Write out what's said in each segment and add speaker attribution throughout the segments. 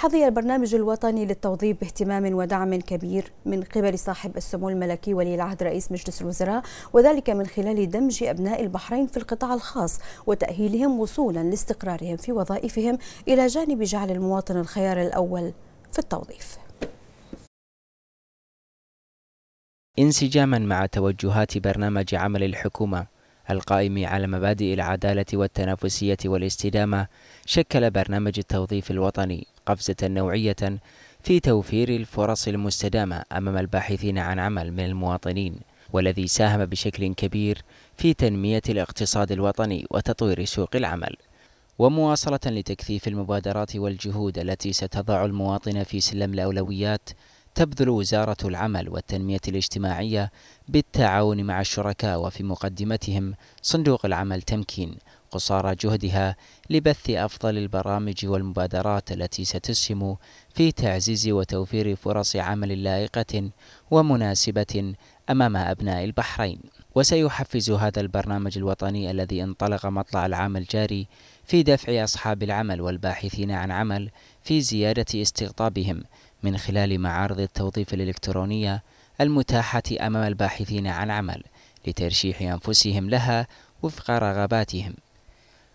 Speaker 1: حظي البرنامج الوطني للتوظيف باهتمام ودعم كبير من قبل صاحب السمو الملكي ولي العهد رئيس مجلس الوزراء وذلك من خلال دمج أبناء البحرين في القطاع الخاص وتأهيلهم وصولا لاستقرارهم في وظائفهم إلى جانب جعل المواطن الخيار الأول في التوظيف انسجاما مع توجهات برنامج عمل الحكومة القائم على مبادئ العدالة والتنافسية والاستدامة شكل برنامج التوظيف الوطني قفزة نوعية في توفير الفرص المستدامة أمام الباحثين عن عمل من المواطنين والذي ساهم بشكل كبير في تنمية الاقتصاد الوطني وتطوير سوق العمل ومواصلة لتكثيف المبادرات والجهود التي ستضع المواطن في سلم الأولويات تبذل وزارة العمل والتنمية الاجتماعية بالتعاون مع الشركاء وفي مقدمتهم صندوق العمل تمكين قصارى جهدها لبث أفضل البرامج والمبادرات التي ستسهم في تعزيز وتوفير فرص عمل لائقة ومناسبة أمام أبناء البحرين وسيحفز هذا البرنامج الوطني الذي انطلق مطلع العام الجاري في دفع أصحاب العمل والباحثين عن عمل في زيادة استقطابهم من خلال معارض التوظيف الإلكترونية المتاحة أمام الباحثين عن عمل لترشيح أنفسهم لها وفق رغباتهم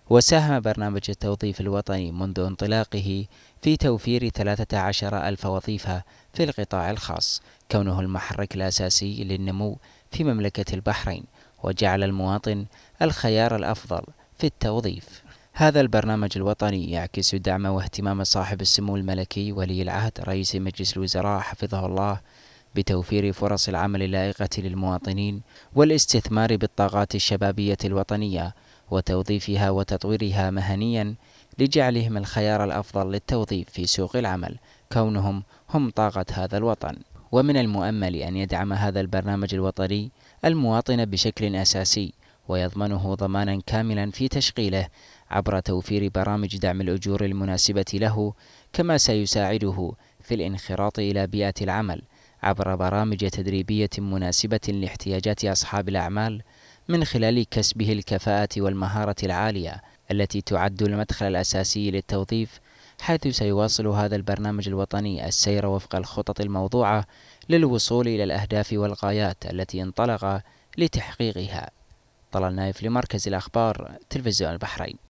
Speaker 1: وساهم برنامج التوظيف الوطني منذ انطلاقه في توفير 13 ألف وظيفة في القطاع الخاص كونه المحرك الأساسي للنمو في مملكة البحرين وجعل المواطن الخيار الأفضل في التوظيف هذا البرنامج الوطني يعكس دعم واهتمام صاحب السمو الملكي ولي العهد رئيس مجلس الوزراء حفظه الله بتوفير فرص العمل اللائقة للمواطنين والاستثمار بالطاقات الشبابية الوطنية وتوظيفها وتطويرها مهنيا لجعلهم الخيار الأفضل للتوظيف في سوق العمل كونهم هم طاقة هذا الوطن ومن المؤمل أن يدعم هذا البرنامج الوطني المواطن بشكل أساسي ويضمنه ضمانا كاملا في تشغيله عبر توفير برامج دعم الأجور المناسبة له كما سيساعده في الانخراط إلى بيئة العمل عبر برامج تدريبية مناسبة لاحتياجات أصحاب الأعمال من خلال كسبه الكفاءة والمهارة العالية التي تعد المدخل الأساسي للتوظيف حيث سيواصل هذا البرنامج الوطني السير وفق الخطط الموضوعة للوصول إلى الأهداف والغايات التي انطلق لتحقيقها طلال نايف لمركز الأخبار تلفزيون البحرين